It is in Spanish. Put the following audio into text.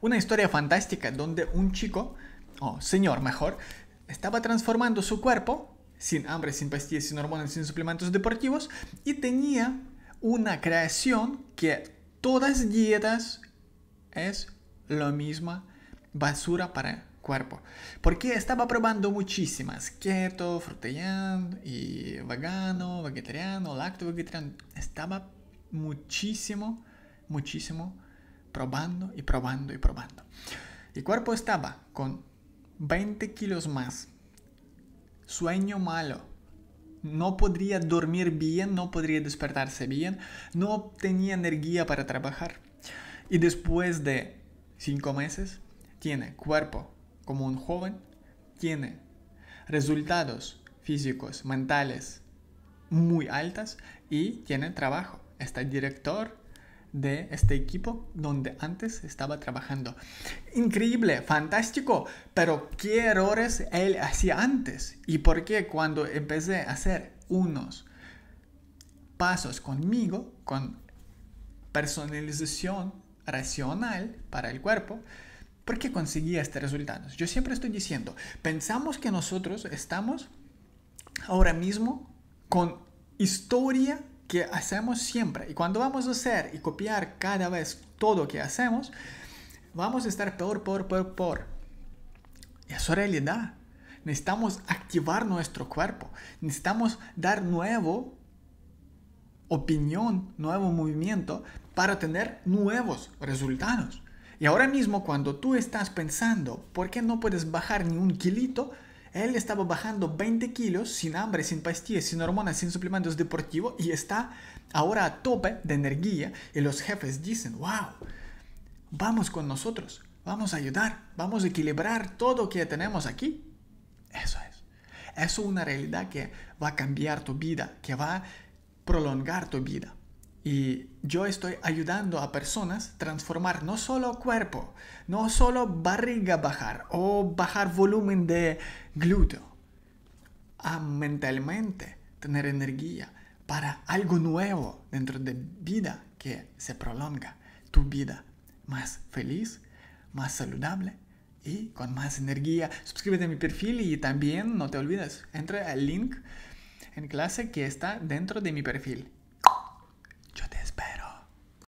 Una historia fantástica donde un chico, o señor mejor, estaba transformando su cuerpo, sin hambre, sin pastillas, sin hormonas, sin suplementos deportivos, y tenía una creación que todas dietas es la misma basura para cuerpo. Porque estaba probando muchísimas. Keto, frutellan y vegano, vegetariano, lacto vegetariano. Estaba muchísimo, muchísimo probando y probando y probando. El cuerpo estaba con 20 kilos más, sueño malo, no podría dormir bien, no podría despertarse bien, no tenía energía para trabajar. Y después de 5 meses, tiene cuerpo como un joven, tiene resultados físicos, mentales muy altas y tiene trabajo. Está director de este equipo donde antes estaba trabajando. Increíble, fantástico, pero ¿qué errores él hacía antes? ¿Y por qué cuando empecé a hacer unos pasos conmigo, con personalización racional para el cuerpo, porque qué conseguía este resultados? Yo siempre estoy diciendo, pensamos que nosotros estamos ahora mismo con historia que hacemos siempre. Y cuando vamos a hacer y copiar cada vez todo que hacemos, vamos a estar peor, peor, peor, peor. Eso es realidad. Necesitamos activar nuestro cuerpo. Necesitamos dar nuevo opinión, nuevo movimiento para tener nuevos resultados. Y ahora mismo cuando tú estás pensando, ¿por qué no puedes bajar ni un kilito? Él estaba bajando 20 kilos sin hambre, sin pastillas, sin hormonas, sin suplementos deportivos y está ahora a tope de energía y los jefes dicen, wow, vamos con nosotros, vamos a ayudar, vamos a equilibrar todo que tenemos aquí. Eso es. Eso es una realidad que va a cambiar tu vida, que va a prolongar tu vida. Y yo estoy ayudando a personas a transformar no solo cuerpo, no solo barriga bajar o bajar volumen de glúteo, a mentalmente tener energía para algo nuevo dentro de vida que se prolonga, tu vida más feliz, más saludable y con más energía. Suscríbete a mi perfil y también no te olvides, entra al link en clase que está dentro de mi perfil